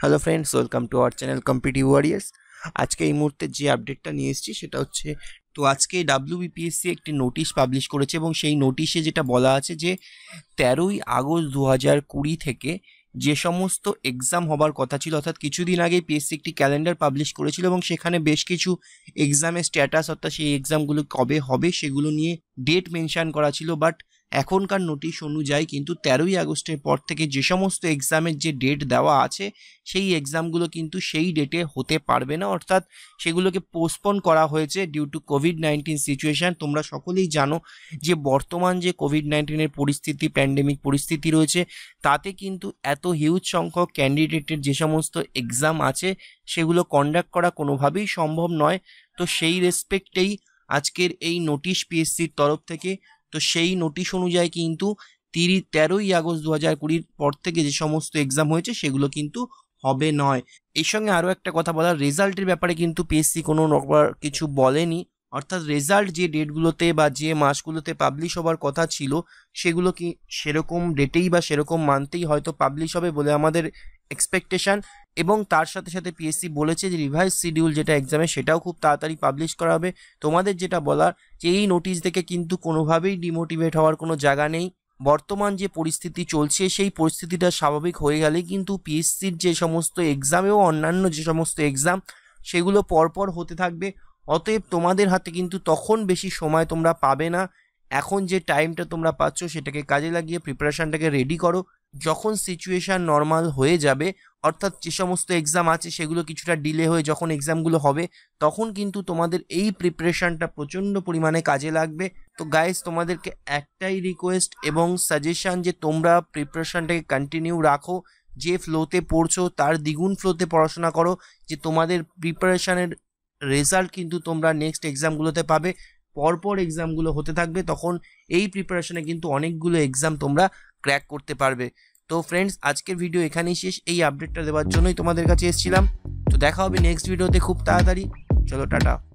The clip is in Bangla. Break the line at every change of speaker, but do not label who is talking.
hello friends welcome to our channel competitive warriors আজকে এই মুহূর্তে যে আপডেটটা নিয়ে এসেছি সেটা হচ্ছে তো আজকে ডাব্লিউবিপিএসসি একটি নোটিশ পাবলিশ করেছে এবং সেই নোটিশে যেটা বলা আছে যে তেরোই আগস্ট দু হাজার কুড়ি থেকে যে সমস্ত এক্সাম হবার কথা ছিল অর্থাৎ কিছুদিন আগে পিএসসি একটি ক্যালেন্ডার পাবলিশ করেছিল এবং সেখানে বেশ কিছু এক্সামের স্ট্যাটাস অর্থাৎ সেই এক্সামগুলো কবে হবে সেগুলো নিয়ে ডেট মেনশান করা ছিল বাট এখনকার নোটিশ অনুযায়ী কিন্তু তেরোই আগস্টের পর থেকে যে সমস্ত এক্সামের যে ডেট দেওয়া আছে সেই এক্সামগুলো কিন্তু সেই ডেটে হতে পারবে না অর্থাৎ সেগুলোকে পোস্টপোন করা হয়েছে due to COVID nineteen situation তোমরা সকলেই জানো যে বর্তমান যে কোভিড নাইন্টিনের পরিস্থিতি প্যান্ডেমিক পরিস্থিতি রয়েছে তাতে কিন্তু এত হিউজ সংখ্যক ক্যান্ডিডেটের যে সমস্ত এক্সাম আছে সেগুলো কন্ডাক্ট করা কোনোভাবেই সম্ভব নয় তো সেই রেসপেক্টেই আজকের এই নোটিশ পিএসসির তরফ থেকে তো সেই নোটিশ অনুযায়ী কিন্তু তিরিশ তেরোই আগস্ট দু হাজার কুড়ির পর থেকে যে সমস্ত এক্সাম হয়েছে সেগুলো কিন্তু হবে নয় এর সঙ্গে আরও একটা কথা বলার রেজাল্টের ব্যাপারে কিন্তু পিএসসি কোনো কিছু বলেনি অর্থাৎ রেজাল্ট যে ডেটগুলোতে বা যে মাসগুলোতে পাবলিশ হবার কথা ছিল সেগুলো কি সেরকম ডেটেই বা সেরকম মানতেই হয়তো পাবলিশ হবে বলে আমাদের এক্সপেকটেশন এবং তার সাথে সাথে পিএসসি বলেছে যে রিভাইজ শিডিউল যেটা এক্সামে সেটাও খুব তাড়াতাড়ি পাবলিশ করা হবে তোমাদের যেটা বলার যে এই নোটিশ থেকে কিন্তু কোনোভাবেই ডিমোটিভেট হওয়ার কোনো জায়গা নেই বর্তমান যে পরিস্থিতি চলছে সেই পরিস্থিতিটা স্বাভাবিক হয়ে গেলে কিন্তু পিএসসির যে সমস্ত এক্সাম এবং অন্যান্য যে সমস্ত এক্সাম সেগুলো পরপর হতে থাকবে অতএব তোমাদের হাতে কিন্তু তখন বেশি সময় তোমরা পাবে না এখন যে টাইমটা তোমরা পাচ্ছ সেটাকে কাজে লাগিয়ে প্রিপারেশানটাকে রেডি করো যখন সিচুয়েশান নর্মাল হয়ে যাবে অর্থাৎ যে সমস্ত এক্সাম আছে সেগুলো কিছুটা ডিলে হয়ে যখন এক্সামগুলো হবে তখন কিন্তু তোমাদের এই প্রিপারেশানটা প্রচণ্ড পরিমাণে কাজে লাগবে তো গাইজ তোমাদেরকে একটাই রিকোয়েস্ট এবং সাজেশান যে তোমরা প্রিপারেশানটাকে কন্টিনিউ রাখো যে ফ্লোতে পড়ছো তার দ্বিগুণ ফ্লোতে পড়াশোনা করো যে তোমাদের প্রিপারেশানের রেজাল্ট কিন্তু তোমরা নেক্সট এক্সামগুলোতে পাবে পরপর এক্সামগুলো হতে থাকবে তখন এই প্রিপারেশানে কিন্তু অনেকগুলো এক্সাম তোমরা ক্র্যাক করতে পারবে তো ফ্রেন্ডস আজকের ভিডিও এখানেই শেষ এই আপডেটটা দেওয়ার জন্যই তোমাদের কাছে এসেছিলাম তো দেখা হবে নেক্সট ভিডিওতে খুব তাড়াতাড়ি চলো টাটা